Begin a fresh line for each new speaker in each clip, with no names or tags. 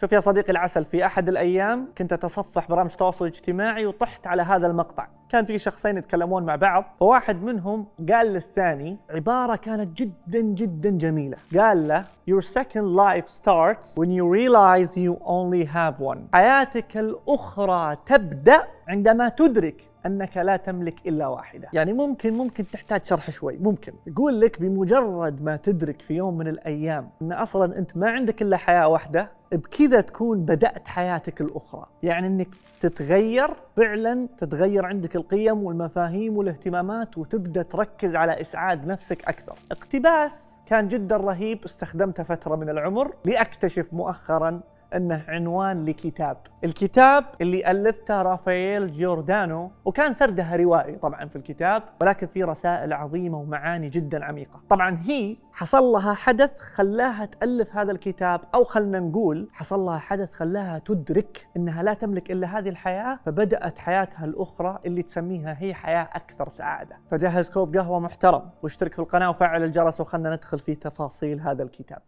شوف يا صديقي العسل في احد الايام كنت اتصفح برامج التواصل الاجتماعي وطحت على هذا المقطع كان في شخصين يتكلمون مع بعض فواحد منهم قال للثاني عبارة كانت جدا جدا جميلة قال له Your second life starts when you realize you only have one حياتك الأخرى تبدأ عندما تدرك انك لا تملك الا واحده، يعني ممكن ممكن تحتاج شرح شوي، ممكن، يقول لك بمجرد ما تدرك في يوم من الايام ان اصلا انت ما عندك الا حياه واحده، بكذا تكون بدات حياتك الاخرى، يعني انك تتغير فعلا تتغير عندك القيم والمفاهيم والاهتمامات وتبدا تركز على اسعاد نفسك اكثر، اقتباس كان جدا رهيب استخدمته فتره من العمر لاكتشف مؤخرا انه عنوان لكتاب الكتاب اللي الفته رافائيل جوردانو وكان سردها روائي طبعا في الكتاب ولكن في رسائل عظيمه ومعاني جدا عميقه طبعا هي حصل لها حدث خلاها تالف هذا الكتاب او خلنا نقول حصل لها حدث خلاها تدرك انها لا تملك الا هذه الحياه فبدات حياتها الاخرى اللي تسميها هي حياه اكثر سعاده فجهز كوب قهوه محترم واشترك في القناه وفعل الجرس وخلنا ندخل في تفاصيل هذا الكتاب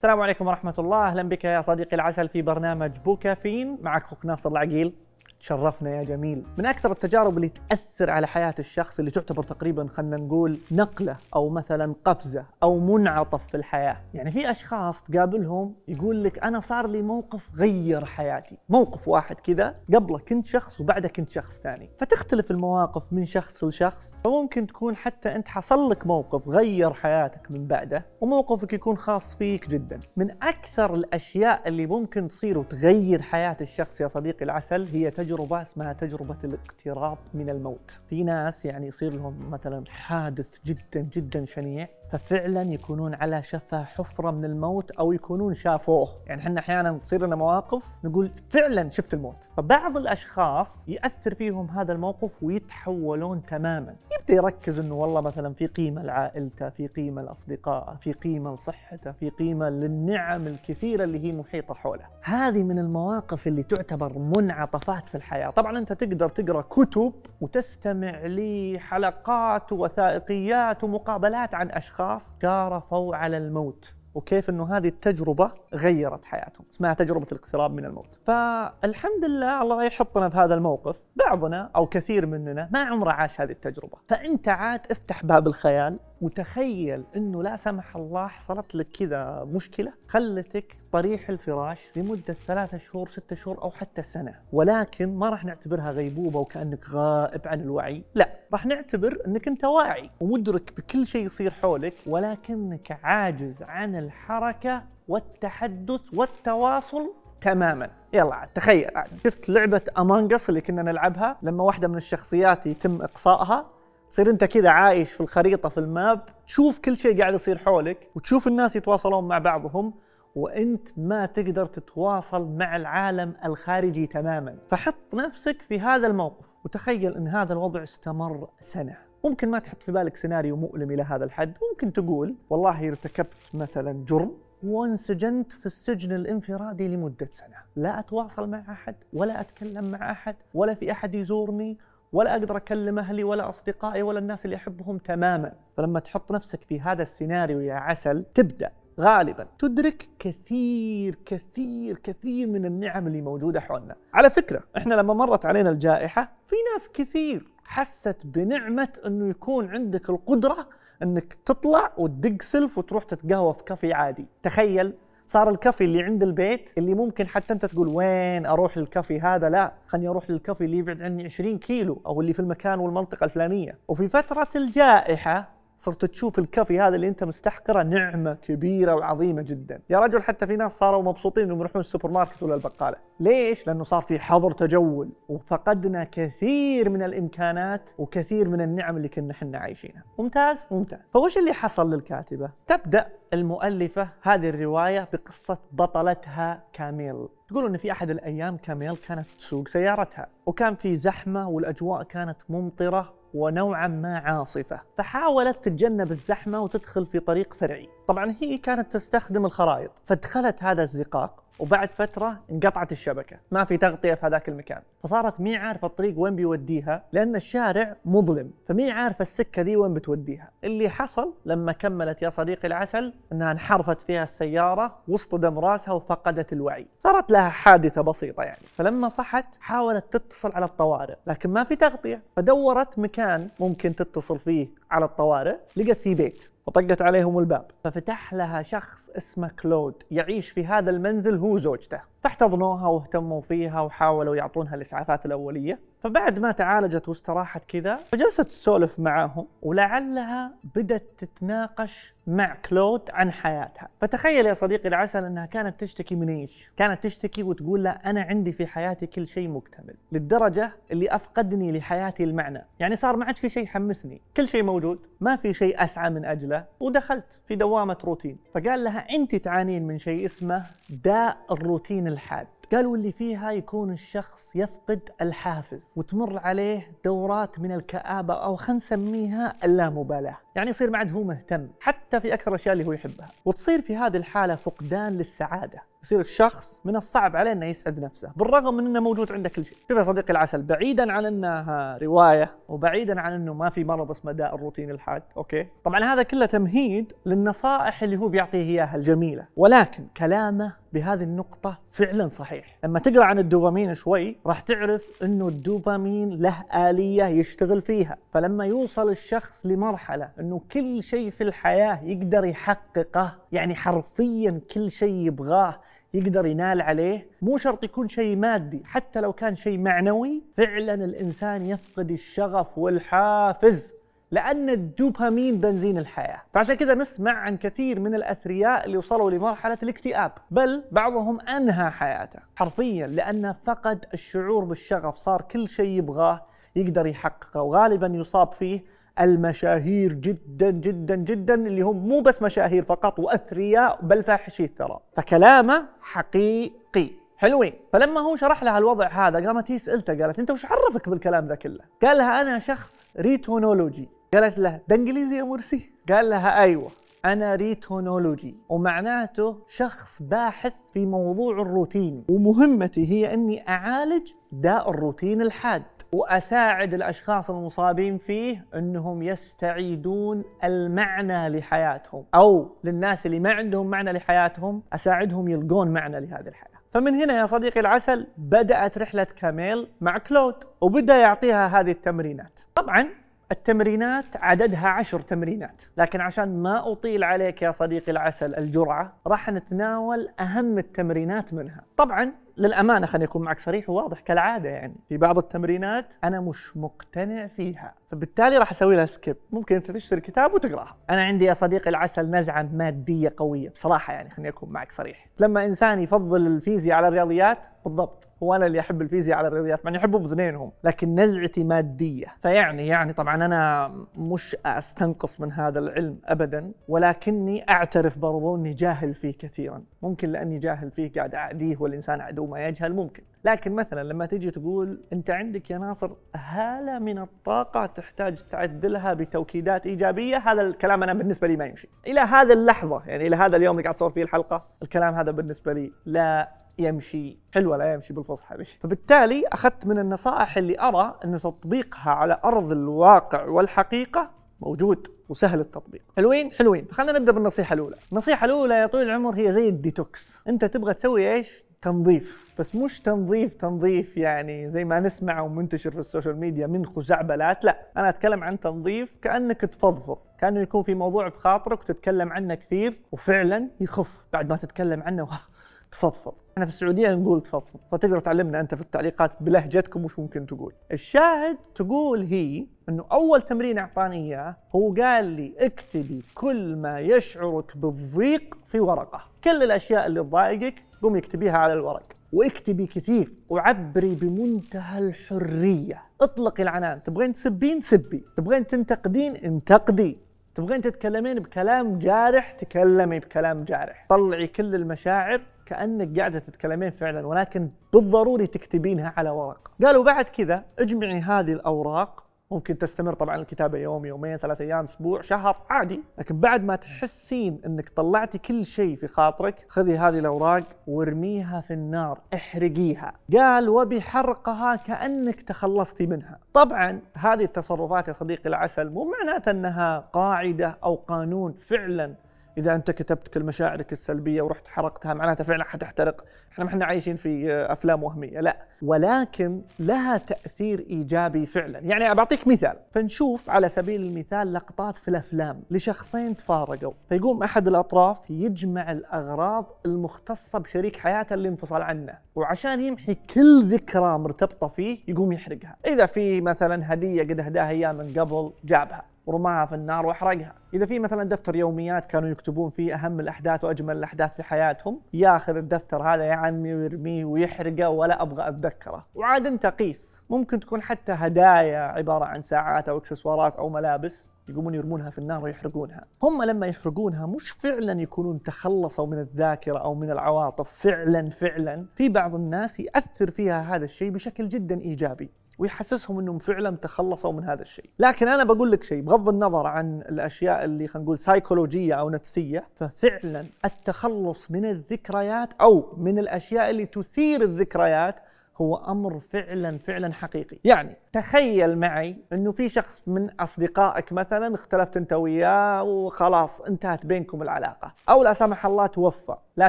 السلام عليكم ورحمة الله أهلا بك يا صديقي العسل في برنامج بوكافين معك أخوك ناصر العقيل تشرفنا يا جميل من أكثر التجارب اللي تأثر على حياة الشخص اللي تعتبر تقريبا خلنا نقول نقلة أو مثلا قفزة أو منعطف في الحياة يعني في أشخاص تقابلهم يقول لك أنا صار لي موقف غير حياتي موقف واحد كذا قبله كنت شخص وبعده كنت شخص ثاني فتختلف المواقف من شخص لشخص فممكن تكون حتى أنت حصل لك موقف غير حياتك من بعده وموقفك يكون خاص فيك جدا من أكثر الأشياء اللي ممكن تصير وتغير حياة الشخص يا صديقي العسل هي تجربة تجربه اسمها تجربه الاقتراب من الموت في ناس يعني يصير لهم مثلا حادث جدا جدا شنيع ففعلا يكونون على شفا حفره من الموت او يكونون شافوه، يعني احنا احيانا تصير لنا مواقف نقول فعلا شفت الموت، فبعض الاشخاص ياثر فيهم هذا الموقف ويتحولون تماما، يبدا يركز انه والله مثلا في قيمه لعائلته، في قيمه لاصدقائه، في قيمه لصحته، في قيمه للنعم الكثيره اللي هي محيطه حوله. هذه من المواقف اللي تعتبر منعطفات في الحياه، طبعا انت تقدر تقرا كتب وتستمع لحلقات ووثائقيات ومقابلات عن اشخاص أشخاص جارفوا على الموت وكيف انه هذه التجربه غيرت حياتهم، اسمها تجربه الاقتراب من الموت. فالحمد لله الله يحطنا في هذا الموقف، بعضنا او كثير مننا ما عمره عاش هذه التجربه، فانت عاد افتح باب الخيال وتخيل انه لا سمح الله حصلت لك كذا مشكله خلتك طريح الفراش لمده ثلاثة شهور ستة شهور او حتى سنه ولكن ما راح نعتبرها غيبوبه وكانك غائب عن الوعي لا راح نعتبر انك انت واعي ومدرك بكل شيء يصير حولك ولكنك عاجز عن الحركه والتحدث والتواصل تماما يلا تخيل شفت لعبه امانجس اللي كنا نلعبها لما واحده من الشخصيات يتم اقصائها تصير انت كذا عايش في الخريطه في الماب تشوف كل شيء قاعد يصير حولك وتشوف الناس يتواصلون مع بعضهم وانت ما تقدر تتواصل مع العالم الخارجي تماما فحط نفسك في هذا الموقف وتخيل ان هذا الوضع استمر سنه ممكن ما تحط في بالك سيناريو مؤلم الى هذا الحد ممكن تقول والله ارتكبت مثلا جرم وانسجنت في السجن الانفرادي لمدة سنة لا أتواصل مع أحد ولا أتكلم مع أحد ولا في أحد يزورني ولا أقدر أكلم أهلي ولا أصدقائي ولا الناس اللي أحبهم تماما فلما تحط نفسك في هذا السيناريو يا عسل تبدأ غالبا تدرك كثير كثير كثير من النعم اللي موجودة حولنا على فكرة إحنا لما مرت علينا الجائحة في ناس كثير حست بنعمة أنه يكون عندك القدرة أنك تطلع وتدق سلف وتروح تتقهوى في كافي عادي تخيل صار الكافي اللي عند البيت اللي ممكن حتى انت تقول وين اروح للكافي هذا لا خلني اروح للكافي اللي يبعد عني 20 كيلو او اللي في المكان والمنطقه الفلانيه وفي فتره الجائحه صرت تشوف الكافي هذا اللي انت مستحقره نعمه كبيره وعظيمه جدا يا رجل حتى في ناس صاروا مبسوطين انهم يروحون السوبر ماركت ولا البقاله ليش لانه صار في حظر تجول وفقدنا كثير من الامكانات وكثير من النعم اللي كنا احنا عايشينها ممتاز ممتاز فوش اللي حصل للكاتبه تبدا المؤلفه هذه الروايه بقصه بطلتها كاميل تقول ان في احد الايام كاميل كانت تسوق سيارتها وكان في زحمه والاجواء كانت ممطره ونوعا ما عاصفة فحاولت تتجنب الزحمة وتدخل في طريق فرعي طبعا هي كانت تستخدم الخرائط فدخلت هذا الزقاق وبعد فتره انقطعت الشبكه ما في تغطيه في هذاك المكان فصارت مي عارفه الطريق وين بيوديها لان الشارع مظلم فمي عارفه السكه دي وين بتوديها اللي حصل لما كملت يا صديقي العسل انها انحرفت فيها السياره واصطدم راسها وفقدت الوعي صارت لها حادثه بسيطه يعني فلما صحت حاولت تتصل على الطوارئ لكن ما في تغطيه فدورت مكان ممكن تتصل فيه على الطوارئ لقت فيه بيت وطقت عليهم الباب ففتح لها شخص اسمه كلود يعيش في هذا المنزل هو زوجته فاحتضنوها واهتموا فيها وحاولوا يعطونها الاسعافات الاوليه فبعد ما تعالجت واستراحت كذا فجلست تسولف معاهم ولعلها بدات تتناقش مع كلود عن حياتها فتخيل يا صديقي العسل انها كانت تشتكي من ايش كانت تشتكي وتقول له انا عندي في حياتي كل شيء مكتمل للدرجه اللي افقدني لحياتي المعنى يعني صار ما عاد في شيء يحمسني كل شيء موجود ما في شيء اسعى من اجله ودخلت في دوامه روتين فقال لها انت تعانين من شيء اسمه داء الروتين الحاد قالوا اللي فيها يكون الشخص يفقد الحافز وتمر عليه دورات من الكآبة أو خلينا نسميها اللامبالاة يعني يصير ما عاد هو مهتم حتى في أكثر الأشياء اللي هو يحبها وتصير في هذه الحالة فقدان للسعادة يصير الشخص من الصعب عليه انه يسعد نفسه بالرغم من انه موجود عنده كل شيء شوف يا صديقي العسل بعيدا عن انها روايه وبعيدا عن انه ما في مرض اسمه داء الروتين الحاد اوكي طبعا هذا كله تمهيد للنصائح اللي هو بيعطيه اياها الجميله ولكن كلامه بهذه النقطه فعلا صحيح صحيح لما تقرا عن الدوبامين شوي راح تعرف انه الدوبامين له اليه يشتغل فيها فلما يوصل الشخص لمرحله انه كل شيء في الحياه يقدر يحققه يعني حرفيا كل شيء يبغاه يقدر ينال عليه مو شرط يكون شيء مادي حتى لو كان شيء معنوي فعلا الانسان يفقد الشغف والحافز لأن الدوبامين بنزين الحياة فعشان كذا نسمع عن كثير من الأثرياء اللي وصلوا لمرحلة الاكتئاب بل بعضهم أنهى حياته حرفيا لأنه فقد الشعور بالشغف صار كل شيء يبغاه يقدر يحققه وغالبا يصاب فيه المشاهير جدا جدا جدا اللي هم مو بس مشاهير فقط واثرياء بل فاحشي الثراء فكلامه حقيقي حلوين فلما هو شرح لها الوضع هذا قامت هي سالته قالت انت وش عرفك بالكلام ذا كله قال لها انا شخص ريتونولوجي قالت له ده انجليزي يا مرسي؟ قال لها ايوه انا ريتونولوجي ومعناته شخص باحث في موضوع الروتين ومهمتي هي اني اعالج داء الروتين الحاد واساعد الاشخاص المصابين فيه انهم يستعيدون المعنى لحياتهم او للناس اللي ما عندهم معنى لحياتهم اساعدهم يلقون معنى لهذه الحياه فمن هنا يا صديقي العسل بدأت رحلة كاميل مع كلود وبدأ يعطيها هذه التمرينات طبعا التمرينات عددها عشر تمرينات لكن عشان ما أطيل عليك يا صديقي العسل الجرعة راح نتناول أهم التمرينات منها طبعا للامانه خليني اكون معك صريح وواضح كالعاده يعني في بعض التمرينات انا مش مقتنع فيها فبالتالي راح اسوي لها سكيب ممكن انت تشتري كتاب وتقراها انا عندي يا صديقي العسل نزعه ماديه قويه بصراحه يعني خليني اكون معك صريح لما انسان يفضل الفيزياء على الرياضيات بالضبط هو انا اللي احب الفيزياء على الرياضيات مع اني احبهم اثنينهم لكن نزعتي ماديه فيعني يعني طبعا انا مش استنقص من هذا العلم ابدا ولكني اعترف برضو اني جاهل فيه كثيرا ممكن لاني جاهل فيه قاعد اعديه والانسان عدو وما يجهل ممكن لكن مثلا لما تجي تقول انت عندك يا ناصر هاله من الطاقه تحتاج تعدلها بتوكيدات ايجابيه هذا الكلام انا بالنسبه لي ما يمشي الى هذه اللحظه يعني الى هذا اليوم اللي قاعد اصور فيه الحلقه الكلام هذا بالنسبه لي لا يمشي حلوه لا يمشي بالفصحى مش فبالتالي اخذت من النصائح اللي ارى ان تطبيقها على ارض الواقع والحقيقه موجود وسهل التطبيق حلوين حلوين فخلينا نبدا بالنصيحه الاولى النصيحه الاولى يا طويل العمر هي زي الديتوكس انت تبغى تسوي ايش تنظيف بس مش تنظيف تنظيف يعني زي ما نسمع ومنتشر في السوشيال ميديا من خزعبلات لا انا اتكلم عن تنظيف كانك تفضفض كانه يكون في موضوع بخاطرك وتتكلم عنه كثير وفعلا يخف بعد ما تتكلم عنه تفضفض احنا في السعوديه نقول تفضل فتقدر تعلمنا انت في التعليقات بلهجتكم وش ممكن تقول الشاهد تقول هي انه اول تمرين اعطاني اياه هو قال لي اكتبي كل ما يشعرك بالضيق في ورقه كل الاشياء اللي تضايقك قومي اكتبيها على الورق واكتبي كثير وعبري بمنتهى الحريه اطلقي العنان تبغين تسبين سبي تبغين تنتقدين انتقدي تبغين تتكلمين بكلام جارح تكلمي بكلام جارح طلعي كل المشاعر كانك قاعده تتكلمين فعلا ولكن بالضروري تكتبينها على ورق قالوا بعد كذا اجمعي هذه الاوراق ممكن تستمر طبعا الكتابه يوم يومين ثلاثة ايام اسبوع شهر عادي لكن بعد ما تحسين انك طلعتي كل شيء في خاطرك خذي هذه الاوراق وارميها في النار احرقيها قال وبحرقها كانك تخلصتي منها طبعا هذه التصرفات يا صديقي العسل مو معناتها انها قاعده او قانون فعلا اذا انت كتبت كل مشاعرك السلبيه ورحت حرقتها معناتها فعلا حتحترق احنا ما احنا عايشين في آه، افلام وهميه لا ولكن لها تاثير ايجابي فعلا يعني بعطيك مثال فنشوف على سبيل المثال لقطات في الافلام لشخصين تفارقوا فيقوم احد الاطراف يجمع الاغراض المختصه بشريك حياته اللي انفصل عنه وعشان يمحي كل ذكرى مرتبطه فيه يقوم يحرقها اذا في مثلا هديه قد هداها اياه من قبل جابها ورماها في النار واحرقها اذا في مثلا دفتر يوميات كانوا يكتبون فيه اهم الاحداث واجمل الاحداث في حياتهم ياخذ الدفتر هذا يا عمي ويرميه ويحرقه ولا ابغى اتذكره وعاد انت قيس ممكن تكون حتى هدايا عباره عن ساعات او اكسسوارات او ملابس يقومون يرمونها في النار ويحرقونها هم لما يحرقونها مش فعلا يكونون تخلصوا من الذاكرة أو من العواطف فعلا فعلا في بعض الناس يأثر فيها هذا الشيء بشكل جدا إيجابي ويحسسهم انهم فعلا تخلصوا من هذا الشيء لكن انا بقول لك شيء بغض النظر عن الاشياء اللي خلينا نقول سايكولوجيه او نفسيه ففعلا التخلص من الذكريات او من الاشياء اللي تثير الذكريات هو امر فعلا فعلا حقيقي يعني تخيل معي انه في شخص من اصدقائك مثلا اختلفت انت وياه وخلاص انتهت بينكم العلاقه او لا سمح الله توفى لا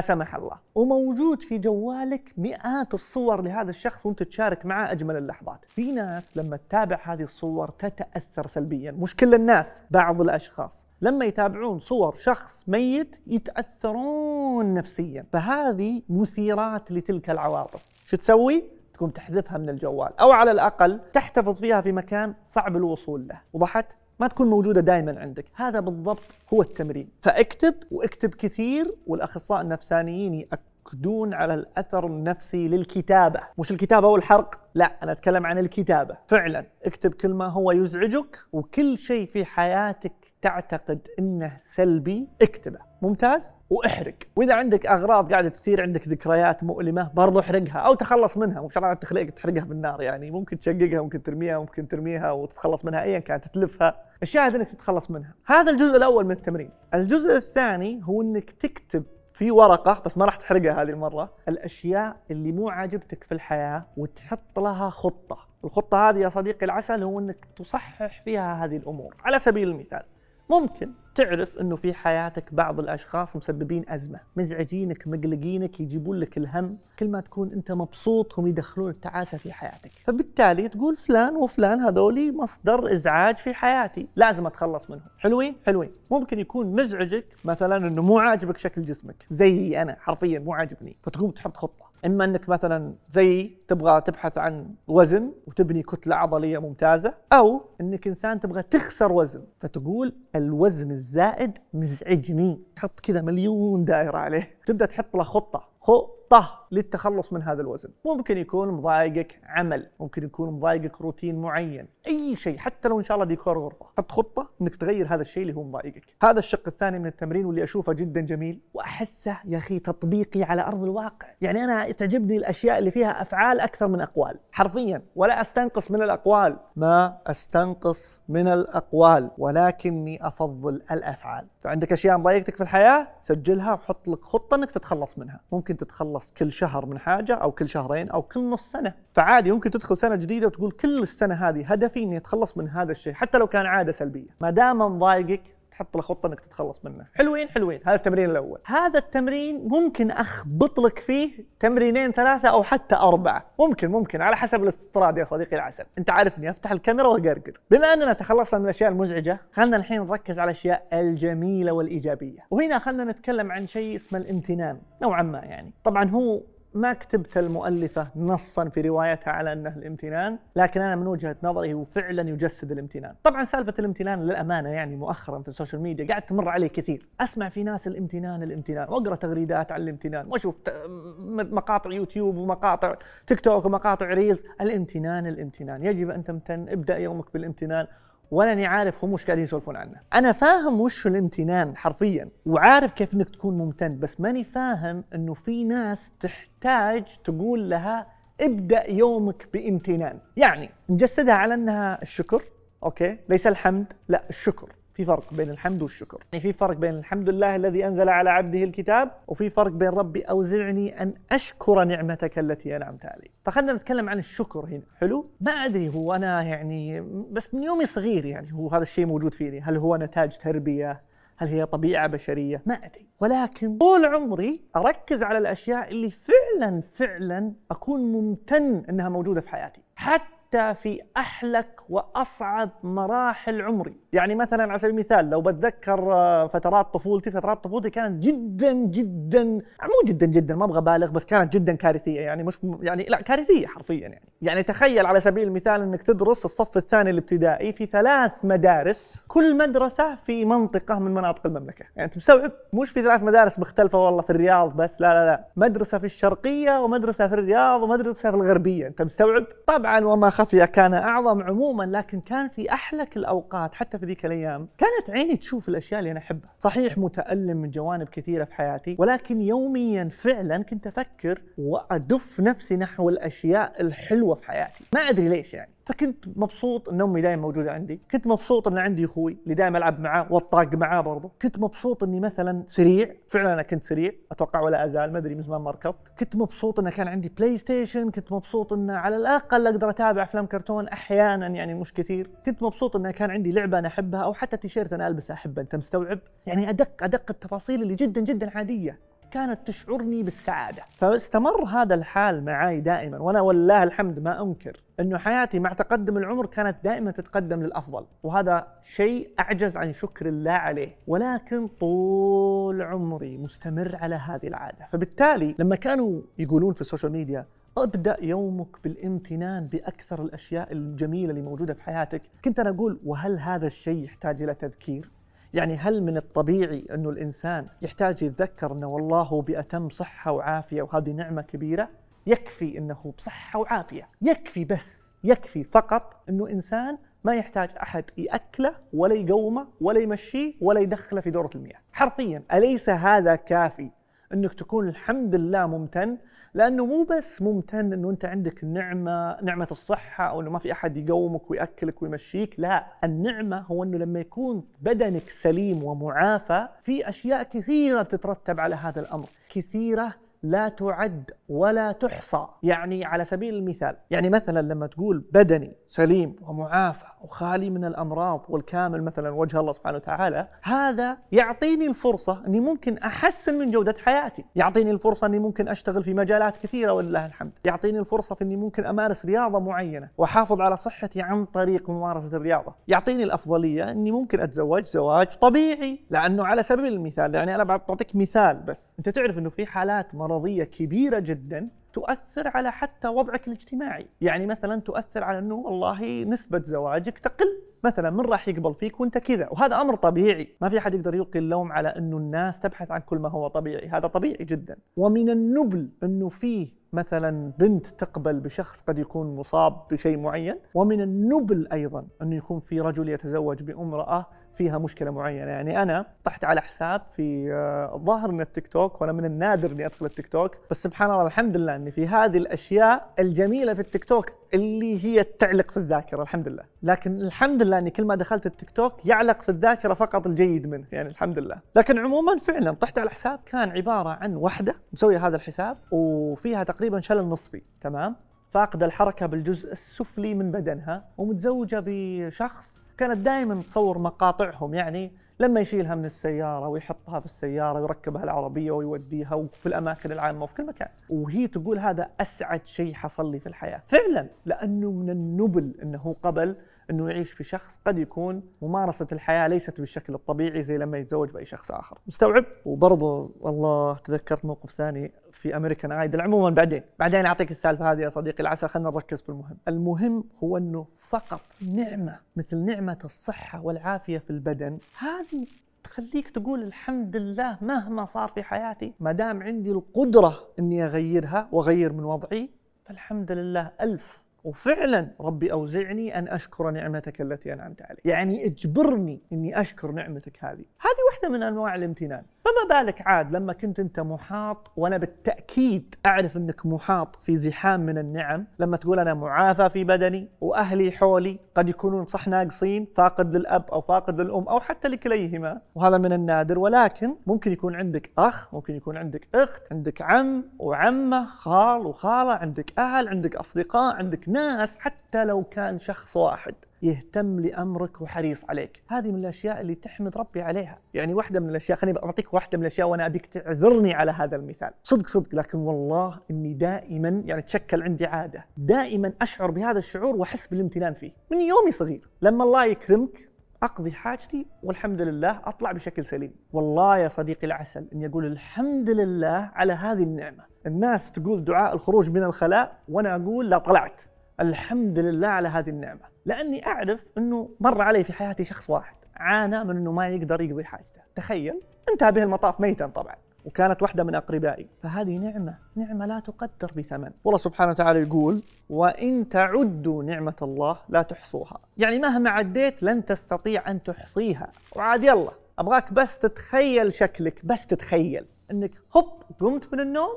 سمح الله وموجود في جوالك مئات الصور لهذا الشخص وانت تشارك معه اجمل اللحظات في ناس لما تتابع هذه الصور تتاثر سلبيا مش كل الناس بعض الاشخاص لما يتابعون صور شخص ميت يتاثرون نفسيا فهذه مثيرات لتلك العواطف شو تسوي تقوم تحذفها من الجوال او على الاقل تحتفظ فيها في مكان صعب الوصول له وضحت ما تكون موجودة دائما عندك هذا بالضبط هو التمرين فاكتب واكتب كثير والأخصائي النفسانيين يأكدون على الأثر النفسي للكتابة مش الكتابة والحرق لا أنا أتكلم عن الكتابة فعلا اكتب كل ما هو يزعجك وكل شيء في حياتك تعتقد أنه سلبي اكتبه ممتاز واحرق واذا عندك اغراض قاعده تثير عندك ذكريات مؤلمه برضو احرقها او تخلص منها مو شرط تخليك تحرقها بالنار يعني ممكن تشققها ممكن ترميها ممكن ترميها وتتخلص منها ايا كانت تتلفها الشاهد انك تتخلص منها هذا الجزء الاول من التمرين الجزء الثاني هو انك تكتب في ورقة بس ما راح تحرقها هذه المرة الأشياء اللي مو عاجبتك في الحياة وتحط لها خطة الخطة هذه يا صديقي العسل هو أنك تصحح فيها هذه الأمور على سبيل المثال ممكن تعرف انه في حياتك بعض الاشخاص مسببين ازمه، مزعجينك، مقلقينك، يجيبون لك الهم، كل ما تكون انت مبسوط هم يدخلون التعاسه في حياتك، فبالتالي تقول فلان وفلان هذولي مصدر ازعاج في حياتي، لازم اتخلص منهم، حلوين؟ حلوين، ممكن يكون مزعجك مثلا انه مو عاجبك شكل جسمك، زيي انا حرفيا مو عاجبني، فتقوم تحط خطه، اما انك مثلا زي تبغى تبحث عن وزن وتبني كتله عضليه ممتازه او انك انسان تبغى تخسر وزن فتقول الوزن الزائد مزعجني تحط كذا مليون دائره عليه تبدا تحط له خطه خو خطة للتخلص من هذا الوزن ممكن يكون مضايقك عمل ممكن يكون مضايقك روتين معين أي شيء حتى لو إن شاء الله ديكور غرفة حط خطة أنك تغير هذا الشيء اللي هو مضايقك هذا الشق الثاني من التمرين واللي أشوفه جدا جميل وأحسه يا أخي تطبيقي على أرض الواقع يعني أنا تعجبني الأشياء اللي فيها أفعال أكثر من أقوال حرفيا ولا أستنقص من الأقوال ما أستنقص من الأقوال ولكني أفضل الأفعال فعندك أشياء مضايقتك في الحياة سجلها وحط لك خطة أنك تتخلص منها ممكن تتخلص تخلص كل شهر من حاجه او كل شهرين او كل نص سنه فعادي ممكن تدخل سنه جديده وتقول كل السنه هذه هدفي اني اتخلص من هذا الشيء حتى لو كان عاده سلبيه ما دام مضايقك تحط له خطه انك تتخلص منه حلوين حلوين هذا التمرين الاول هذا التمرين ممكن اخبط لك فيه تمرينين ثلاثه او حتى اربعه ممكن ممكن على حسب الاستطراد يا صديقي العسل انت عارفني افتح الكاميرا واقرقر بما اننا تخلصنا من الاشياء المزعجه خلينا الحين نركز على الاشياء الجميله والايجابيه وهنا خلينا نتكلم عن شيء اسمه الامتنان نوعا ما يعني طبعا هو ما كتبت المؤلفة نصا في روايتها على أنه الامتنان لكن أنا من وجهة نظري هو فعلا يجسد الامتنان طبعا سالفة الامتنان للأمانة يعني مؤخرا في السوشيال ميديا قاعد تمر علي كثير أسمع في ناس الامتنان الامتنان وأقرأ تغريدات عن الامتنان وأشوف مقاطع يوتيوب ومقاطع تيك توك ومقاطع ريلز الامتنان الامتنان يجب أن تمتن ابدأ يومك بالامتنان ولاني عارف هم وش قاعدين يسولفون عنه انا فاهم وش الامتنان حرفيا وعارف كيف انك تكون ممتن بس ماني فاهم انه في ناس تحتاج تقول لها ابدا يومك بامتنان يعني نجسدها على انها الشكر اوكي ليس الحمد لا الشكر في فرق بين الحمد والشكر يعني في فرق بين الحمد لله الذي أنزل على عبده الكتاب وفي فرق بين ربي أوزعني أن أشكر نعمتك التي أنعمت علي فخلنا نتكلم عن الشكر هنا حلو ما أدري هو أنا يعني بس من يومي صغير يعني هو هذا الشيء موجود فيني هل هو نتاج تربية هل هي طبيعة بشرية؟ ما أدري ولكن طول عمري أركز على الأشياء اللي فعلا فعلا أكون ممتن أنها موجودة في حياتي حتى حتى في احلك واصعب مراحل عمري، يعني مثلا على سبيل المثال لو بتذكر آه، فترات طفولتي، فترات طفولتي كانت جدا جدا يعني مو جدا جدا ما ابغى ابالغ بس كانت جدا كارثيه يعني مش يعني لا كارثيه حرفيا يعني، يعني تخيل على سبيل المثال انك تدرس الصف الثاني الابتدائي في ثلاث مدارس، كل مدرسه في منطقه من مناطق المملكه، يعني انت مستوعب مش في ثلاث مدارس مختلفه والله في الرياض بس لا لا لا، مدرسه في الشرقيه ومدرسه في الرياض ومدرسه في الغربيه، انت مستوعب؟ طبعا وما خ الخفية كان أعظم عموما لكن كان في أحلك الأوقات حتى في ذيك الأيام كانت عيني تشوف الأشياء اللي أنا أحبها صحيح متألم من جوانب كثيرة في حياتي ولكن يوميا فعلا كنت أفكر وأدف نفسي نحو الأشياء الحلوة في حياتي ما أدري ليش يعني فكنت مبسوط ان امي دائما موجوده عندي، كنت مبسوط ان عندي اخوي اللي دائما العب معاه والطاق معاه برضه، كنت مبسوط اني مثلا سريع، فعلا انا كنت سريع، اتوقع ولا ازال ما ادري من زمان ما ركضت، كنت مبسوط انه كان عندي بلاي ستيشن، كنت مبسوط انه على الاقل اقدر اتابع افلام كرتون احيانا يعني مش كثير، كنت مبسوط انه كان عندي لعبه انا احبها او حتى تيشيرت انا البسه احبه، انت مستوعب؟ يعني ادق ادق التفاصيل اللي جدا جدا عاديه، كانت تشعرني بالسعادة فاستمر هذا الحال معي دائما وأنا والله الحمد ما أنكر أنه حياتي مع تقدم العمر كانت دائما تتقدم للأفضل وهذا شيء أعجز عن شكر الله عليه ولكن طول عمري مستمر على هذه العادة فبالتالي لما كانوا يقولون في السوشيال ميديا ابدا يومك بالامتنان باكثر الاشياء الجميله اللي موجوده في حياتك كنت انا اقول وهل هذا الشيء يحتاج الى تذكير يعني هل من الطبيعي أنه الإنسان يحتاج يتذكر أنه والله بأتم صحة وعافية وهذه نعمة كبيرة يكفي أنه بصحة وعافية يكفي بس يكفي فقط أنه إنسان ما يحتاج أحد يأكله ولا يقومه ولا يمشيه ولا يدخله في دورة المياه حرفيا أليس هذا كافي انك تكون الحمد لله ممتن لانه مو بس ممتن انه انت عندك نعمه نعمه الصحه او انه ما في احد يقومك وياكلك ويمشيك لا النعمه هو انه لما يكون بدنك سليم ومعافى في اشياء كثيره بتترتب على هذا الامر كثيره لا تعد ولا تحصى يعني على سبيل المثال يعني مثلا لما تقول بدني سليم ومعافى وخالي من الأمراض والكامل مثلا وجه الله سبحانه وتعالى هذا يعطيني الفرصة أني ممكن أحسن من جودة حياتي يعطيني الفرصة أني ممكن أشتغل في مجالات كثيرة ولله الحمد يعطيني الفرصة في أني ممكن أمارس رياضة معينة وأحافظ على صحتي عن طريق ممارسة الرياضة يعطيني الأفضلية أني ممكن أتزوج زواج طبيعي لأنه على سبيل المثال يعني أنا بعطيك مثال بس أنت تعرف أنه في حالات مرض مرضيه كبيره جدا تؤثر على حتى وضعك الاجتماعي، يعني مثلا تؤثر على انه والله نسبه زواجك تقل مثلا من راح يقبل فيك وانت كذا وهذا امر طبيعي ما في احد يقدر يلقي اللوم على انه الناس تبحث عن كل ما هو طبيعي هذا طبيعي جدا ومن النبل انه فيه مثلا بنت تقبل بشخص قد يكون مصاب بشيء معين ومن النبل ايضا انه يكون في رجل يتزوج بامراه فيها مشكله معينه يعني انا طحت على حساب في آه، ظاهر من التيك توك وانا من النادر اني ادخل التيك توك بس سبحان الله الحمد لله اني في هذه الاشياء الجميله في التيك توك اللي هي تعلق في الذاكره الحمد لله لكن الحمد لله اني كل ما دخلت التيك توك يعلق في الذاكره فقط الجيد منه يعني الحمد لله لكن عموما فعلا طحت على حساب كان عباره عن وحده مسويه هذا الحساب وفيها تقريبا شلل نصفي تمام فاقده الحركه بالجزء السفلي من بدنها ومتزوجه بشخص كانت دائما تصور مقاطعهم يعني لما يشيلها من السياره ويحطها في السياره ويركبها العربيه ويوديها وفي الاماكن العامه وفي كل مكان وهي تقول هذا اسعد شيء حصل لي في الحياه فعلا لانه من النبل انه قبل انه يعيش في شخص قد يكون ممارسه الحياه ليست بالشكل الطبيعي زي لما يتزوج باي شخص اخر مستوعب وبرضه والله تذكرت موقف ثاني في امريكان ايدل عموما بعدين بعدين اعطيك السالفه هذه يا صديقي العسل خلينا نركز في المهم المهم هو انه فقط نعمه مثل نعمه الصحه والعافيه في البدن هذه تخليك تقول الحمد لله مهما صار في حياتي ما دام عندي القدره اني اغيرها واغير من وضعي فالحمد لله ألف وفعلا ربي أوزعني أن أشكر نعمتك التي أنعمت علي يعني اجبرني أني أشكر نعمتك هذه هذه واحدة من أنواع الامتنان فما بالك عاد لما كنت انت محاط وانا بالتاكيد اعرف انك محاط في زحام من النعم لما تقول انا معافى في بدني واهلي حولي قد يكونون صح ناقصين فاقد للاب او فاقد للام او حتى لكليهما وهذا من النادر ولكن ممكن يكون عندك اخ ممكن يكون عندك اخت عندك عم وعمه خال وخاله عندك اهل عندك اصدقاء عندك ناس حتى لو كان شخص واحد يهتم لامرك وحريص عليك هذه من الاشياء اللي تحمد ربي عليها يعني واحده من الاشياء خليني اعطيك واحده من الاشياء وانا ابيك تعذرني على هذا المثال صدق صدق لكن والله اني دائما يعني تشكل عندي عاده دائما اشعر بهذا الشعور واحس بالامتنان فيه من يومي صغير لما الله يكرمك اقضي حاجتي والحمد لله اطلع بشكل سليم والله يا صديقي العسل اني اقول الحمد لله على هذه النعمه الناس تقول دعاء الخروج من الخلاء وانا اقول لا طلعت الحمد لله على هذه النعمه لاني اعرف انه مر علي في حياتي شخص واحد عانى من انه ما يقدر يقضي حاجته تخيل انتهى به المطاف ميتا طبعا وكانت واحدة من أقربائي فهذه نعمة نعمة لا تقدر بثمن والله سبحانه وتعالى يقول وإن تعدوا نعمة الله لا تحصوها يعني مهما عديت لن تستطيع أن تحصيها وعاد يلا أبغاك بس تتخيل شكلك بس تتخيل أنك هوب قمت من النوم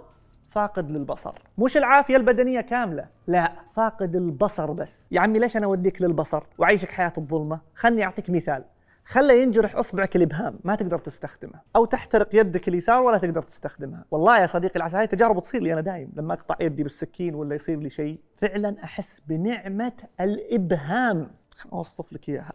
فاقد للبصر مش العافيه البدنيه كامله لا فاقد البصر بس يا عمي ليش انا اوديك للبصر واعيشك حياه الظلمه خلني اعطيك مثال خلى ينجرح اصبعك الابهام ما تقدر تستخدمه او تحترق يدك اليسار ولا تقدر تستخدمها والله يا صديقي العسل هاي تجارب تصير لي انا دايم لما اقطع يدي بالسكين ولا يصير لي شيء فعلا احس بنعمه الابهام اوصف لك اياها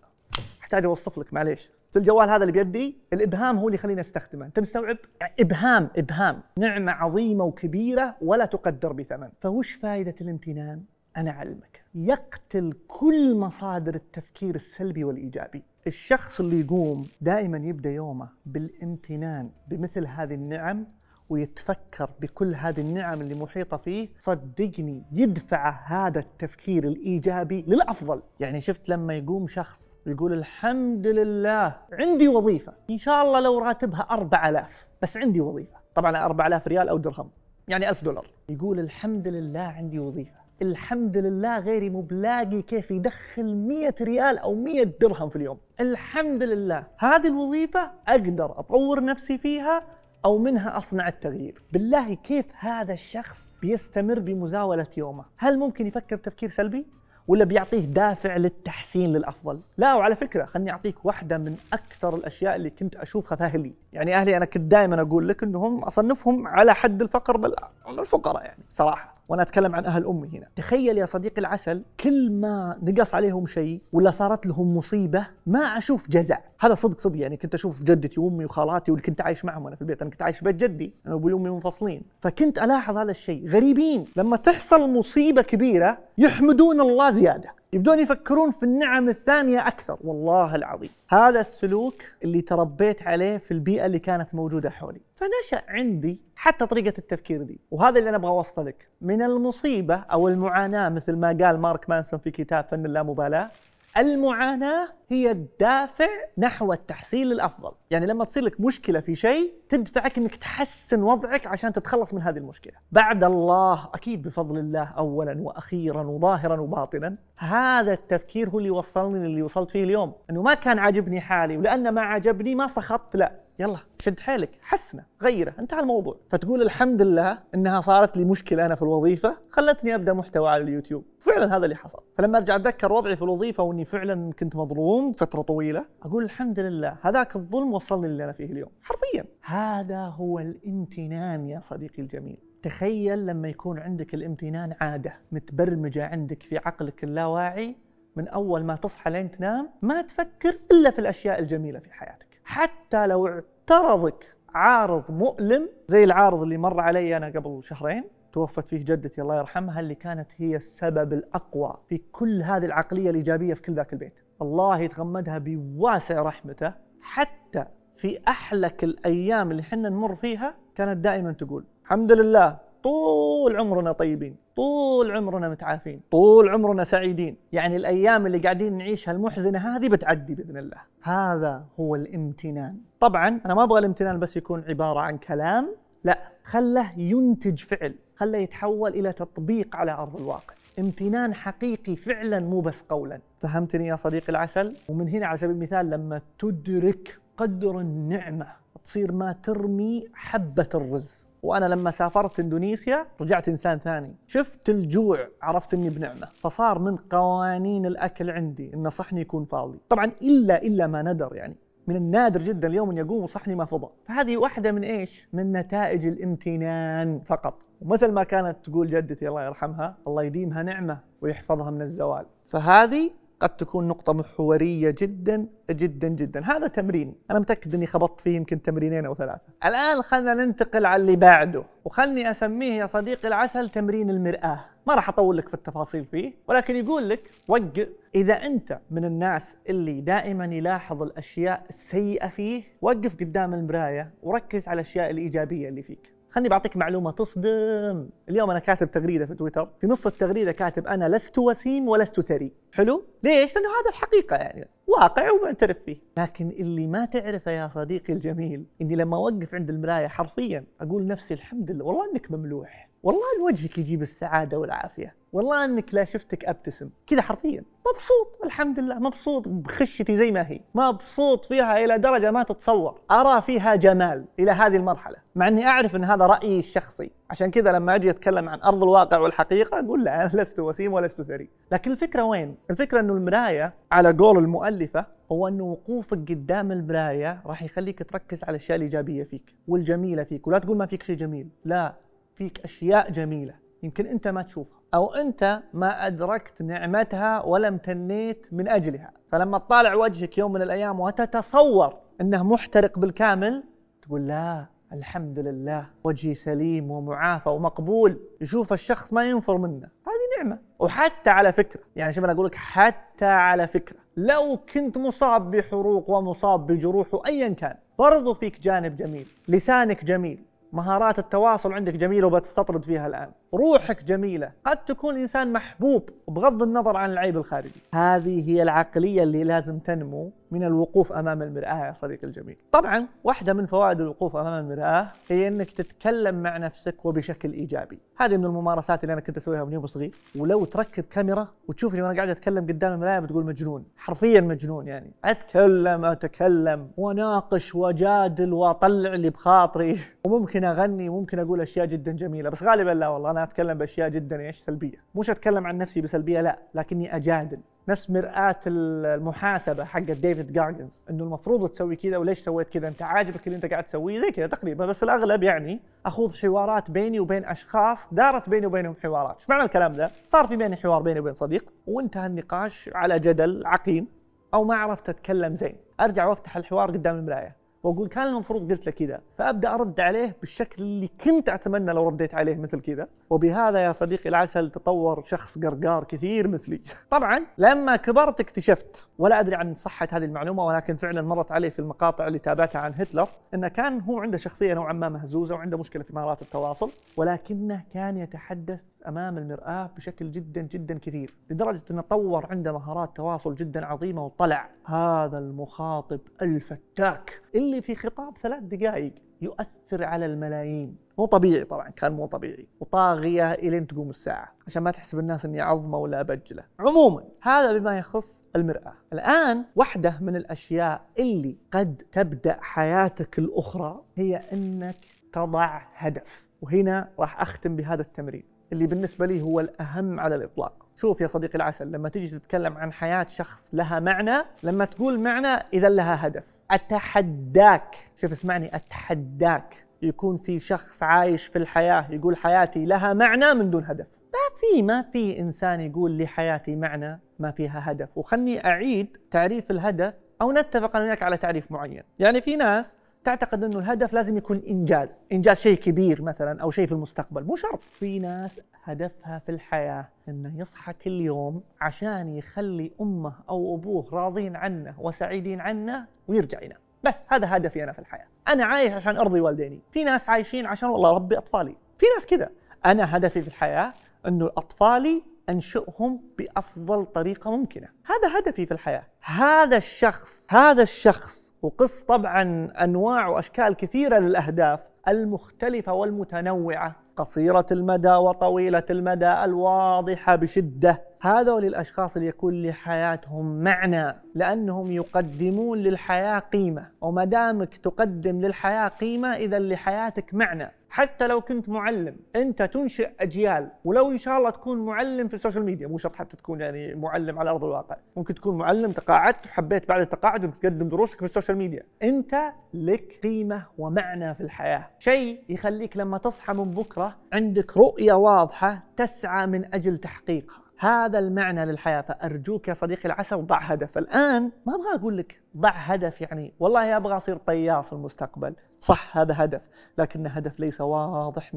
احتاج اوصف لك معليش في الجوال هذا اللي بيدي الابهام هو اللي يخليني استخدمه انت مستوعب يعني ابهام ابهام نعمه عظيمه وكبيره ولا تقدر بثمن فوش فائده الامتنان انا اعلمك يقتل كل مصادر التفكير السلبي والايجابي الشخص اللي يقوم دائما يبدا يومه بالامتنان بمثل هذه النعم ويتفكر بكل هذه النعم اللي محيطه فيه صدقني يدفعه هذا التفكير الايجابي للافضل يعني شفت لما يقوم شخص يقول الحمد لله عندي وظيفه ان شاء الله لو راتبها 4000 بس عندي وظيفه طبعا 4000 ريال او درهم يعني 1000 دولار يقول الحمد لله عندي وظيفه الحمد لله غيري مو بلاقي كيف يدخل 100 ريال او 100 درهم في اليوم الحمد لله هذه الوظيفه اقدر اطور نفسي فيها او منها اصنع التغيير بالله كيف هذا الشخص بيستمر بمزاوله يومه هل ممكن يفكر تفكير سلبي ولا بيعطيه دافع للتحسين للافضل لا وعلى فكره خلني اعطيك واحده من اكثر الاشياء اللي كنت اشوفها في اهلي يعني اهلي انا كنت دائما اقول لك انهم اصنفهم على حد الفقر بل الفقراء يعني صراحه وانا اتكلم عن اهل امي هنا تخيل يا صديقي العسل كل ما نقص عليهم شيء ولا صارت لهم مصيبه ما اشوف جزع هذا صدق صدق يعني كنت اشوف جدتي وامي وخالاتي واللي كنت عايش معهم انا في البيت انا كنت عايش في بيت جدي انا وابوي وامي منفصلين فكنت الاحظ هذا الشيء غريبين لما تحصل مصيبه كبيره يحمدون الله زياده يبدون يفكرون في النعم الثانية أكثر والله العظيم هذا السلوك اللي تربيت عليه في البيئة اللي كانت موجودة حولي فنشأ عندي حتى طريقة التفكير دي وهذا اللي أنا أبغى أوصله لك من المصيبة أو المعاناة مثل ما قال مارك مانسون في كتاب فن اللامبالاة المعاناة هي الدافع نحو التحصيل الأفضل يعني لما تصير لك مشكلة في شيء تدفعك أنك تحسن وضعك عشان تتخلص من هذه المشكلة بعد الله أكيد بفضل الله أولا وأخيرا وظاهرا وباطنا هذا التفكير هو اللي وصلني اللي وصلت فيه اليوم أنه ما كان عاجبني حالي ولأن ما عجبني ما سخطت لا يلا شد حيلك حسنه غيره انتهى الموضوع فتقول الحمد لله انها صارت لي مشكله انا في الوظيفه خلتني ابدا محتوى على اليوتيوب فعلا هذا اللي حصل فلما ارجع اتذكر وضعي في الوظيفه واني فعلا كنت مظلوم فتره طويله اقول الحمد لله هذاك الظلم وصلني اللي انا فيه اليوم حرفيا هذا هو الامتنان يا صديقي الجميل تخيل لما يكون عندك الامتنان عاده متبرمجه عندك في عقلك اللاواعي من اول ما تصحى لين تنام ما تفكر الا في الاشياء الجميله في حياتك حتى لو افترضك عارض مؤلم زي العارض اللي مر علي انا قبل شهرين توفت فيه جدتي الله يرحمها اللي كانت هي السبب الاقوى في كل هذه العقليه الايجابيه في كل ذاك البيت الله يتغمدها بواسع رحمته حتى في احلك الايام اللي حنا نمر فيها كانت دائما تقول الحمد لله طول عمرنا طيبين طول عمرنا متعافين طول عمرنا سعيدين يعني الأيام اللي قاعدين نعيشها المحزنة هذه بتعدي بإذن الله هذا هو الامتنان طبعا أنا ما أبغى الامتنان بس يكون عبارة عن كلام لا خله ينتج فعل خله يتحول إلى تطبيق على أرض الواقع امتنان حقيقي فعلا مو بس قولا فهمتني يا صديقي العسل ومن هنا على سبيل المثال لما تدرك قدر النعمة تصير ما ترمي حبة الرز وانا لما سافرت اندونيسيا رجعت انسان ثاني شفت الجوع عرفت اني بنعمه فصار من قوانين الاكل عندي ان صحني يكون فاضي طبعا الا الا ما ندر يعني من النادر جدا اليوم ان يقوم صحني ما فضى فهذه واحده من ايش من نتائج الامتنان فقط ومثل ما كانت تقول جدتي الله يرحمها الله يديمها نعمه ويحفظها من الزوال فهذه قد تكون نقطة محورية جدا جدا جدا هذا تمرين أنا متأكد أني خبطت فيه يمكن تمرينين أو ثلاثة الآن خلنا ننتقل على اللي بعده وخلني أسميه يا صديقي العسل تمرين المرآة ما راح أطول لك في التفاصيل فيه ولكن يقول لك وقف إذا أنت من الناس اللي دائما يلاحظ الأشياء السيئة فيه وقف قدام المراية وركز على الأشياء الإيجابية اللي فيك خلني بعطيك معلومه تصدم اليوم انا كاتب تغريده في تويتر في نص التغريده كاتب انا لست وسيم ولست ثري حلو ليش لانه هذا الحقيقه يعني واقع ومعترف فيه لكن اللي ما تعرفه يا صديقي الجميل اني لما اوقف عند المرايه حرفيا اقول نفسي الحمد لله والله انك مملوح والله وجهك يجيب السعاده والعافيه والله انك لا شفتك ابتسم كذا حرفيا مبسوط الحمد لله مبسوط بخشتي زي ما هي مبسوط فيها الى درجه ما تتصور ارى فيها جمال الى هذه المرحله مع اني اعرف ان هذا رايي الشخصي عشان كذا لما اجي اتكلم عن ارض الواقع والحقيقه اقول لا انا لست وسيم ولست ثري لكن الفكره وين الفكره انه المرايه على قول المؤلفه هو انه وقوفك قدام المرايه راح يخليك تركز على الاشياء الايجابيه فيك والجميله فيك ولا تقول ما فيك شيء جميل لا فيك أشياء جميلة يمكن أنت ما تشوفها أو أنت ما أدركت نعمتها ولا امتنيت من أجلها فلما تطالع وجهك يوم من الأيام وتتصور أنه محترق بالكامل تقول لا الحمد لله وجهي سليم ومعافى ومقبول يشوف الشخص ما ينفر منه هذه نعمة وحتى على فكرة يعني شوف أنا أقول لك حتى على فكرة لو كنت مصاب بحروق ومصاب بجروح وأيا كان برضو فيك جانب جميل لسانك جميل مهارات التواصل عندك جميله وبتستطرد فيها الان روحك جميلة قد تكون إنسان محبوب بغض النظر عن العيب الخارجي هذه هي العقلية اللي لازم تنمو من الوقوف أمام المرآة يا صديقي الجميل طبعا واحدة من فوائد الوقوف أمام المرآة هي أنك تتكلم مع نفسك وبشكل إيجابي هذه من الممارسات اللي أنا كنت أسويها من يوم صغير ولو تركب كاميرا وتشوفني وأنا قاعد أتكلم قدام المراية بتقول مجنون حرفيا مجنون يعني أتكلم أتكلم وأناقش وأجادل وأطلع اللي بخاطري وممكن أغني وممكن أقول أشياء جدا جميلة بس غالبا لا والله أنا انا اتكلم باشياء جدا ايش سلبيه مش اتكلم عن نفسي بسلبيه لا لكني اجادل نفس مرآة المحاسبة حقت ديفيد جارجنز انه المفروض تسوي كذا وليش سويت كذا انت عاجبك اللي انت قاعد تسويه زي كذا تقريبا بس الاغلب يعني اخوض حوارات بيني وبين اشخاص دارت بيني وبينهم حوارات، ايش معنى الكلام ذا؟ صار في بيني حوار بيني وبين صديق وانتهى النقاش على جدل عقيم او ما عرفت اتكلم زين، ارجع وافتح الحوار قدام المراية واقول كان المفروض قلت له كذا، فابدا ارد عليه بالشكل اللي كنت اتمنى لو رديت عليه مثل كذا، وبهذا يا صديقي العسل تطور شخص قرقار كثير مثلي طبعا لما كبرت اكتشفت ولا ادري عن صحه هذه المعلومه ولكن فعلا مرت علي في المقاطع اللي تابعتها عن هتلر انه كان هو عنده شخصيه نوعا ما مهزوزه وعنده مشكله في مهارات التواصل ولكنه كان يتحدث امام المراه بشكل جدا جدا كثير لدرجه انه طور عنده مهارات تواصل جدا عظيمه وطلع هذا المخاطب الفتاك اللي في خطاب ثلاث دقائق يؤثر على الملايين مو طبيعي طبعا كان مو طبيعي وطاغيه الين تقوم الساعه عشان ما تحسب الناس اني عظمه ولا ابجله عموما هذا بما يخص المراه الان واحده من الاشياء اللي قد تبدا حياتك الاخرى هي انك تضع هدف وهنا راح اختم بهذا التمرين اللي بالنسبه لي هو الاهم على الاطلاق شوف يا صديقي العسل لما تيجي تتكلم عن حياه شخص لها معنى لما تقول معنى اذا لها هدف اتحداك شوف اسمعني اتحداك يكون في شخص عايش في الحياه يقول حياتي لها معنى من دون هدف ما في ما في انسان يقول لحياتي معنى ما فيها هدف وخلني اعيد تعريف الهدف او نتفق انا وياك على تعريف معين يعني في ناس تعتقد انه الهدف لازم يكون انجاز انجاز شيء كبير مثلا او شيء في المستقبل مو شرط في ناس هدفها في الحياة إنه يصحى كل يوم عشان يخلي أمه أو أبوه راضين عنه وسعيدين عنه ويرجع ينام بس هذا هدفي أنا في الحياة أنا عايش عشان أرضي والديني في ناس عايشين عشان والله ربي أطفالي في ناس كذا أنا هدفي في الحياة أنه أطفالي أنشئهم بأفضل طريقة ممكنة هذا هدفي في الحياة هذا الشخص هذا الشخص وقص طبعا أنواع وأشكال كثيرة للأهداف المختلفة والمتنوعة قصيرة المدى وطويلة المدى الواضحة بشدة هذول الأشخاص اللي يكون لحياتهم معنى لأنهم يقدمون للحياة قيمة ومدامك تقدم للحياة قيمة إذا لحياتك معنى حتى لو كنت معلم انت تنشئ اجيال ولو ان شاء الله تكون معلم في السوشيال ميديا مو شرط حتى تكون يعني معلم على ارض الواقع ممكن تكون معلم تقاعدت وحبيت بعد التقاعد انك تقدم دروسك في السوشيال ميديا انت لك قيمه ومعنى في الحياه شيء يخليك لما تصحى من بكره عندك رؤيه واضحه تسعى من اجل تحقيقها هذا المعنى للحياة فأرجوك يا صديقي العسل ضع هدف الآن ما أبغى أقول لك ضع هدف يعني والله أبغى أصير طيار في المستقبل صح هذا هدف لكن هدف ليس واضح 100%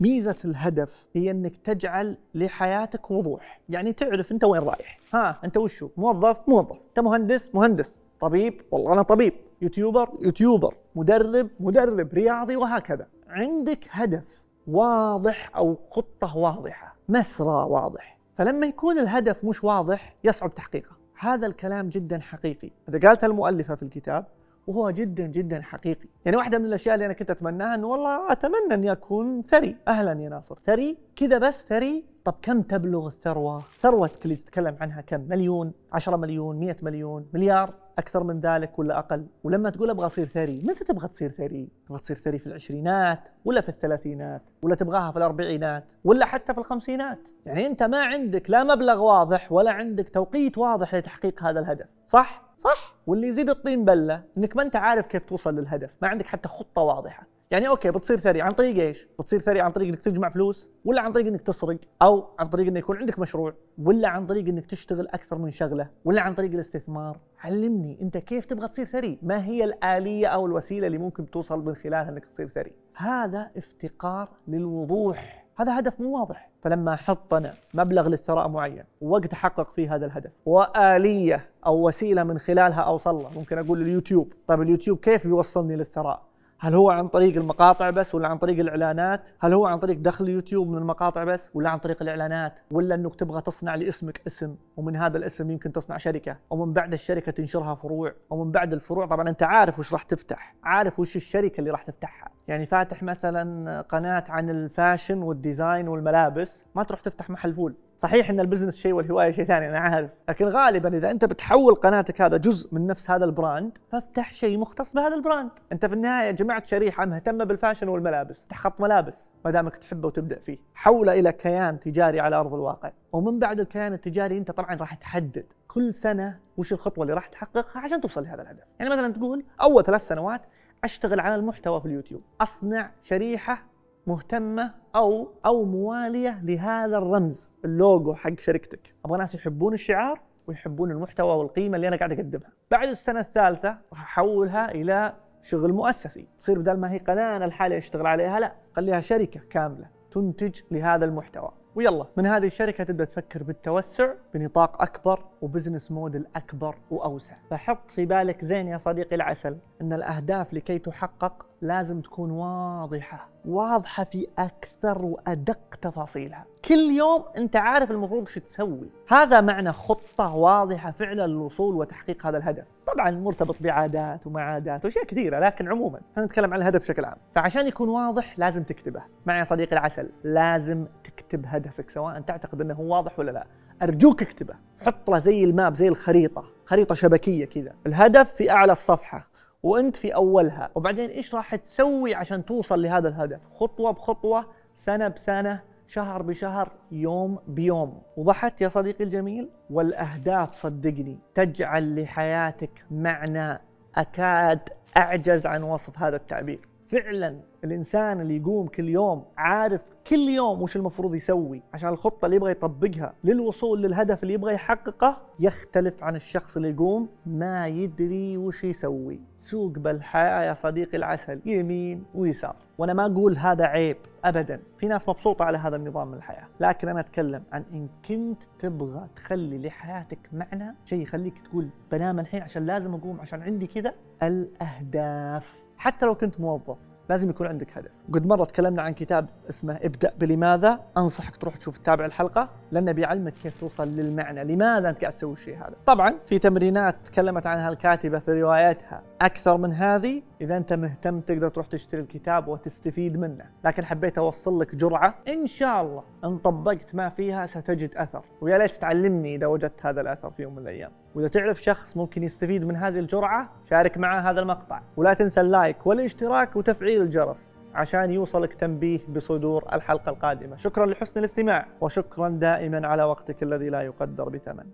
ميزة الهدف هي أنك تجعل لحياتك وضوح يعني تعرف أنت وين رايح ها أنت وشو موظف موظف أنت مهندس مهندس طبيب والله أنا طبيب يوتيوبر يوتيوبر مدرب مدرب رياضي وهكذا عندك هدف واضح أو خطة واضحة مسرى واضح فلما يكون الهدف مش واضح يصعب تحقيقه هذا الكلام جدا حقيقي اذا قالته المؤلفة في الكتاب وهو جدا جدا حقيقي يعني واحده من الاشياء اللي انا كنت اتمناها انه والله اتمنى ان يكون ثري اهلا يا ناصر ثري كذا بس ثري طب كم تبلغ الثروه ثروتك اللي تتكلم عنها كم مليون 10 مليون 100 مليون مليار اكثر من ذلك ولا اقل ولما تقول ابغى اصير ثري متى تبغى تصير ثري تبغى تصير ثري في العشرينات ولا في الثلاثينات ولا تبغاها في الاربعينات ولا حتى في الخمسينات يعني انت ما عندك لا مبلغ واضح ولا عندك توقيت واضح لتحقيق هذا الهدف صح صح واللي يزيد الطين بله انك ما انت عارف كيف توصل للهدف ما عندك حتى خطه واضحه يعني اوكي بتصير ثري عن طريق ايش بتصير ثري عن طريق انك تجمع فلوس ولا عن طريق انك تسرق او عن طريق انه يكون عندك مشروع ولا عن طريق انك تشتغل اكثر من شغله ولا عن طريق الاستثمار علمني انت كيف تبغى تصير ثري ما هي الاليه او الوسيله اللي ممكن توصل من خلالها انك تصير ثري هذا افتقار للوضوح هذا هدف مو واضح فلما احط انا مبلغ للثراء معين ووقت احقق فيه هذا الهدف واليه او وسيله من خلالها اوصل له ممكن اقول اليوتيوب طيب اليوتيوب كيف يوصلني للثراء هل هو عن طريق المقاطع بس ولا عن طريق الاعلانات؟ هل هو عن طريق دخل اليوتيوب من المقاطع بس ولا عن طريق الاعلانات؟ ولا انك تبغى تصنع لاسمك اسم ومن هذا الاسم يمكن تصنع شركه ومن بعد الشركه تنشرها فروع ومن بعد الفروع طبعا انت عارف وش راح تفتح، عارف وش الشركه اللي راح تفتحها، يعني فاتح مثلا قناه عن الفاشن والديزاين والملابس، ما تروح تفتح محل فول، صحيح ان البزنس شيء والهوايه شيء ثاني انا عارف لكن غالبا اذا انت بتحول قناتك هذا جزء من نفس هذا البراند فافتح شيء مختص بهذا البراند انت في النهايه جمعت شريحه مهتمه بالفاشن والملابس افتح خط ملابس ما دامك تحبه وتبدا فيه حوله الى كيان تجاري على ارض الواقع ومن بعد الكيان التجاري انت طبعا راح تحدد كل سنه وش الخطوه اللي راح تحققها عشان توصل لهذا الهدف يعني مثلا تقول اول ثلاث سنوات اشتغل على المحتوى في اليوتيوب اصنع شريحه مهتمه او او مواليه لهذا الرمز اللوجو حق شركتك ابغى ناس يحبون الشعار ويحبون المحتوى والقيمه اللي انا قاعد اقدمها بعد السنه الثالثه راح احولها الى شغل مؤسسي تصير بدل ما هي قناه انا لحالي اشتغل عليها لا خليها شركه كامله تنتج لهذا المحتوى ويلا من هذه الشركة تبدأ تفكر بالتوسع بنطاق أكبر وبزنس موديل أكبر وأوسع فحط في بالك زين يا صديقي العسل أن الأهداف لكي تحقق لازم تكون واضحة واضحة في أكثر وأدق تفاصيلها كل يوم انت عارف المفروض شو تسوي هذا معنى خطه واضحه فعلا للوصول وتحقيق هذا الهدف طبعا مرتبط بعادات ومعادات واشياء كثيره لكن عموما احنا نتكلم عن الهدف بشكل عام فعشان يكون واضح لازم تكتبه معي يا صديقي العسل لازم تكتب هدفك سواء تعتقد انه واضح ولا لا ارجوك اكتبه حط له زي الماب زي الخريطه خريطه شبكيه كذا الهدف في اعلى الصفحه وانت في اولها وبعدين ايش راح تسوي عشان توصل لهذا الهدف خطوه بخطوه سنه بسنه شهر بشهر يوم بيوم وضحت يا صديقي الجميل والأهداف صدقني تجعل لحياتك معنى أكاد أعجز عن وصف هذا التعبير فعلا الانسان اللي يقوم كل يوم عارف كل يوم وش المفروض يسوي عشان الخطه اللي يبغى يطبقها للوصول للهدف اللي يبغى يحققه يختلف عن الشخص اللي يقوم ما يدري وش يسوي سوق بالحياه يا صديقي العسل يمين ويسار وانا ما اقول هذا عيب ابدا في ناس مبسوطه على هذا النظام من الحياه لكن انا اتكلم عن ان كنت تبغى تخلي لحياتك معنى شيء يخليك تقول بنام الحين عشان لازم اقوم عشان عندي كذا الاهداف حتى لو كنت موظف لازم يكون عندك هدف قد مرة تكلمنا عن كتاب اسمه ابدأ بلماذا أنصحك تروح تشوف تتابع الحلقة لأنه بيعلمك كيف توصل للمعنى لماذا أنت قاعد تسوي الشيء هذا طبعا في تمرينات تكلمت عنها الكاتبة في روايتها أكثر من هذه إذا أنت مهتم تقدر تروح تشتري الكتاب وتستفيد منه لكن حبيت أوصل لك جرعة إن شاء الله إن طبقت ما فيها ستجد أثر ويا ليت تعلمني إذا وجدت هذا الأثر في يوم من الأيام واذا تعرف شخص ممكن يستفيد من هذه الجرعه شارك معه هذا المقطع ولا تنسى اللايك والاشتراك وتفعيل الجرس عشان يوصلك تنبيه بصدور الحلقه القادمه شكرا لحسن الاستماع وشكرا دائما على وقتك الذي لا يقدر بثمن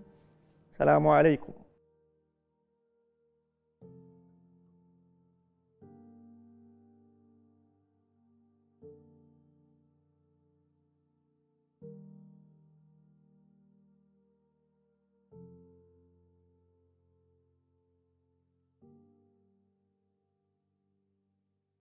سلام عليكم